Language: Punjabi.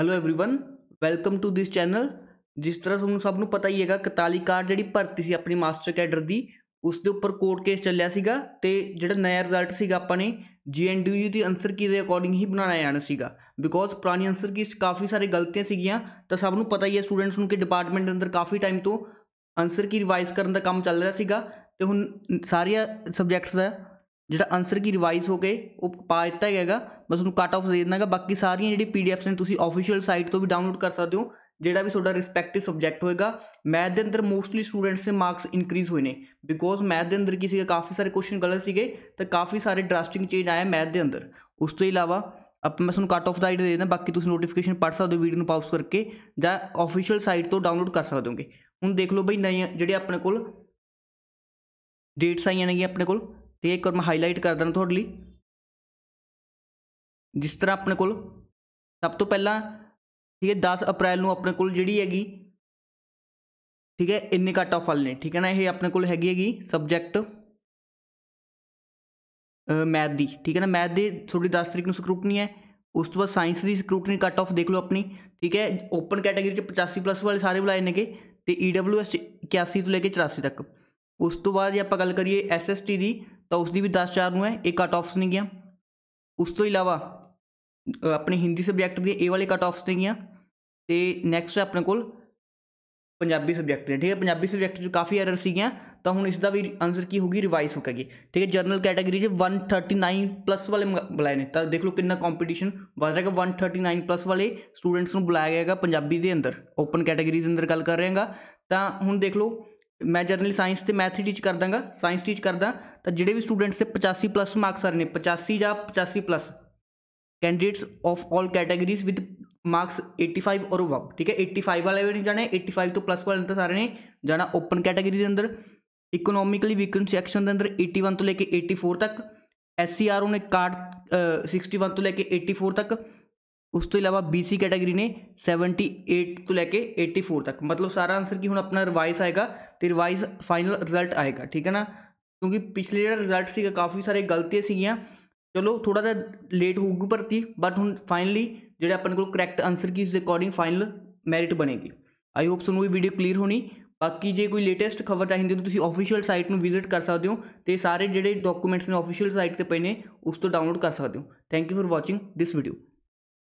hello everyone welcome to this channel ਜਿਸ ਤਰ੍ਹਾਂ ਤੁਹਾਨੂੰ ਸਭ ਨੂੰ ਪਤਾ ਹੀ ਹੈਗਾ ਕਤਾਲੀ ਕਾਰ ਜਿਹੜੀ ਭਰਤੀ ਸੀ ਆਪਣੀ ਮਾਸਟਰ ਕੈਡਰ ਦੀ ਉਸ ਦੇ ਉੱਪਰ ਕੋਰਟ ਕੇਸ ਚੱਲਿਆ ਸੀਗਾ ਤੇ ਜਿਹੜਾ ਨਵਾਂ ਰਿਜ਼ਲਟ ਸੀਗਾ ਆਪਾਂ ਨੇ ਜੀਐਨਡੀਯੂ ਦੀ ਅਨਸਰ ਕੀ ਦੇ ਅਕੋਰਡਿੰਗ ਹੀ ਬਣਾਇਆ ਜਾਣਾ ਸੀਗਾ ਬਿਕੋਜ਼ ਪੁਰਾਣੀ ਅਨਸਰ ਕੀ ਕਾਫੀ ਸਾਰੇ ਗਲਤੀਆਂ ਸੀਗੀਆਂ ਤਾਂ ਸਭ ਨੂੰ ਪਤਾ ਹੀ ਹੈ ਸਟੂਡੈਂਟਸ ਨੂੰ ਕਿ ਡਿਪਾਰਟਮੈਂਟ ਦੇ ਅੰਦਰ ਕਾਫੀ ਟਾਈਮ ਤੋਂ ਅਨਸਰ ਕੀ ਰਿਵਾਈਜ਼ ਕਰਨ ਦਾ ਕੰਮ ਚੱਲ ਰਿਹਾ ਸੀਗਾ ਤੇ ਹੁਣ ਸਾਰੀਆਂ ਸਬਜੈਕਟਸ ਦਾ ਜਿਹੜਾ ਆਨਸਰ ਕੀ ਰਿਵਾਈਜ਼ ਹੋ ਕੇ ਉਹ ਪਾ ਦਿੱਤਾ ਹੈਗਾ ਬਸ ਉਹਨੂੰ ਕੱਟ ਆਫ ਦੇ ਦੇਣਾਗਾ ਬਾਕੀ ਸਾਰੀਆਂ ਜਿਹੜੀ ਪੀਡੀਐਫਸ ਨੇ ਤੁਸੀਂ ਆਫੀਸ਼ੀਅਲ ਸਾਈਟ ਤੋਂ ਵੀ ਡਾਊਨਲੋਡ ਕਰ ਸਕਦੇ ਹੋ ਜਿਹੜਾ ਵੀ ਤੁਹਾਡਾ ਰਿਸਪੈਕਟਿਵ ਸਬਜੈਕਟ ਹੋਏਗਾ ਮੈਥ ਦੇ ਅੰਦਰ ਮੋਸਟਲੀ ਸਟੂਡੈਂਟਸ ਦੇ ਮਾਰਕਸ ਇਨਕਰੀਜ਼ ਹੋਏ ਨੇ ਬਿਕੋਜ਼ ਮੈਥ ਦੇ ਅੰਦਰ ਕੀ ਸੀਗਾ ਕਾਫੀ ਸਾਰੇ ਕੁਐਸਚਨ ਗਲਤ ਸੀਗੇ ਤਾਂ ਕਾਫੀ ਸਾਰੇ ਡਰਾਸਟਿਕ ਚੇਂਜ ਆਇਆ ਮੈਥ ਦੇ ਅੰਦਰ ਉਸ ਤੋਂ ਇਲਾਵਾ ਅਪ ਮੈਂ ਤੁਹਾਨੂੰ ਕੱਟ ਆਫ ਦਾ ਆਈਡੀ ਦੇ ਦੇਣਾ ਬਾਕੀ ਤੁਸੀਂ ਨੋਟੀਫਿਕੇਸ਼ਨ ਪੜ੍ਹ ਸਕਦੇ ਹੋ ਵੀਡੀਓ ਨੂੰ ਪਾਜ਼ ਕਰਕੇ ਜਾਂ ਆਫੀਸ਼ੀਅਲ ਸਾਈਟ ਤੋਂ ਡਾਊਨਲੋਡ ਕਰ ਸਕਦੇ ਹੋਗੇ ਹੁਣ ਦੇਖ ਲਓ ਬਈ ਨਈਆਂ ਜਿਹੜੇ ਆਪਣੇ ਕੋਲ ਡੇਟਸ ਆਈਆਂ ਨੇਗੀਆਂ ਆਪਣੇ ਕੋਲ ਠੀਕ ਹੈ ਇੱਕ ਵਾਰ ਮੈਂ ਹਾਈਲਾਈਟ ਕਰ ਦਾਂ ਤੁਹਾਡੇ ਲਈ ਜਿਸ ਤਰ੍ਹਾਂ ਆਪਣੇ ਕੋਲ ਸਭ ਤੋਂ ਪਹਿਲਾਂ ਠੀਕ ਹੈ 10 ਅਪ੍ਰੈਲ ਨੂੰ ਆਪਣੇ ਕੋਲ ਜਿਹੜੀ ਹੈਗੀ ਠੀਕ ਹੈ ਇੰਨੇ ਕੱਟ ਆਫ ਵਾਲੇ ਨੇ ਠੀਕ ਹੈ ਨਾ ਇਹ ਆਪਣੇ ਕੋਲ ਹੈਗੀ ਹੈਗੀ ਸਬਜੈਕਟ ਮੈਥ ਦੀ ਠੀਕ ਹੈ ਨਾ ਮੈਥ ਦੇ ਥੋੜੀ 10 ਤਰੀਕ ਨੂੰ ਸਕਰੂਟਨੀ ਹੈ ਉਸ ਤੋਂ ਬਾਅਦ ਸਾਇੰਸ ਦੀ ਸਕਰੂਟਨੀ ਕੱਟ ਆਫ ਦੇਖ ਲਓ ਆਪਣੀ ਠੀਕ ਹੈ ਓਪਨ ਕੈਟਾਗਰੀ ਚ 85 ਪਲੱਸ ਵਾਲੇ ਸਾਰੇ ਬੁਲਾਏ ਨੇਗੇ ਤੇ EWS 81 ਤੋਂ ਲੈ ਕੇ 84 ਤੱਕ ਉਸ ਤੋਂ ਬਾਅਦ ਜੇ ਆਪਾਂ ਗੱਲ ਕਰੀਏ SST ਦੀ ਤਾਂ ਉਸ ਦੀ ਵੀ 10 4 ਨੂੰ ਹੈ ਇਹ ਕਟ ਆਫਸ ਨਹੀਂ ਗਿਆ ਉਸ ਤੋਂ ਇਲਾਵਾ ਆਪਣੇ ਹਿੰਦੀ ਸਬਜੈਕਟ ਦੇ ਇਹ ਵਾਲੇ ਕਟ ਆਫਸ ਨਹੀਂ ਗਿਆ ਤੇ ਨੈਕਸਟ ਆਪਣੇ ਕੋਲ ਪੰਜਾਬੀ ਸਬਜੈਕਟ ਨੇ ਠੀਕ ਹੈ ਪੰਜਾਬੀ ਸਬਜੈਕਟ 'ਚ ਕਾਫੀ ਐਰਰ ਸੀਗੀਆਂ ਤਾਂ ਹੁਣ ਇਸ ਦਾ ਵੀ ਆਨਸਰ ਕੀ ਹੋਗੀ ਰਿਵਾਈਜ਼ ਹੋ ਕੇ ਠੀਕ ਹੈ ਜਨਰਲ ਕੈਟਾਗਰੀ 'ਚ 139 ਪਲੱਸ ਵਾਲੇ ਬੁਲਾਏ ਨੇ ਤਾਂ ਦੇਖ ਲਓ ਕਿੰਨਾ ਕੰਪੀਟੀਸ਼ਨ ਵਧ ਰਿਹਾ ਹੈ 139 ਪਲੱਸ ਵਾਲੇ ਸਟੂਡੈਂਟਸ ਨੂੰ ਬੁਲਾਇਆ ਹੈਗਾ ਪੰਜਾਬੀ ਦੇ ਅੰਦਰ ਓਪਨ ਕੈਟਾਗਰੀ ਦੇ ਅੰਦਰ ਗੱਲ ਕਰ ਰਹੇਗਾ ਤਾਂ ਹੁਣ ਦੇਖ ਲਓ ਮੈਂ ਜਰਨਲੀ ਸਾਇੰਸ ਤੇ ਮੈਥ ਟੀਚ ਕਰ ਦਾਂਗਾ ਸਾਇੰਸ ਟੀਚ ਕਰਦਾ ਤਾਂ ਜਿਹੜੇ ਵੀ ਸਟੂਡੈਂਟਸ ਦੇ 85 ਪਲੱਸ ਮਾਰਕਸ ਆ ਰਹੇ ਨੇ 85 ਜਾਂ 85 plus candidates of all categories with marks 85 or above ਠੀਕ ਹੈ 85 ਵਾਲੇ ਵੀ ਨਹੀਂ ਜਾਣੇ 85 ਤੋਂ ਪਲੱਸ ਵਾਲੇ ਤਾਂ ਸਾਰੇ ਨੇ ਜਾਣਾ ਓਪਨ ਕੈਟਾਗਰੀ ਦੇ ਅੰਦਰ ਇਕਨੋਮਿਕਲੀ ਵੀਕਨ ਸੈਕਸ਼ਨ ਦੇ ਅੰਦਰ 81 ਤੋਂ ਲੈ ਕੇ 84 ਤੱਕ ਐਸਸੀਆਰਓ ਨੇ ਕਾਰਡ 61 ਤੋਂ ਲੈ ਕੇ 84 ਤੱਕ उस तो इलावा बी सी कैटेगरी ने सैवनटी एट तो लैके एटी फोर तक मतलब सारा आंसर की हूँ अपना रिवाइज आएगा तो रिवाइज फाइनल रिजल्ट आएगा ठीक है ना क्योंकि पिछले जो रिजल्ट से काफ़ी सारे गलतियाँ सगिया चलो थोड़ा सा लेट होगी भर्ती बट हूँ फाइनली जो अपने को करैक्ट आंसर की इस अकॉर्डिंग फाइनल मैरिट बनेगी I hope so video clear होनी बाकी जो कोई लेटैसट खबर चाहिए तो ऑफिशियल साइट में विजिट कर सद तो सारे जोड़े डॉकूमेंट्स ने ऑफिशियल साइट से पे ने उस तो डाउनलोड कर सद thank you for watching this video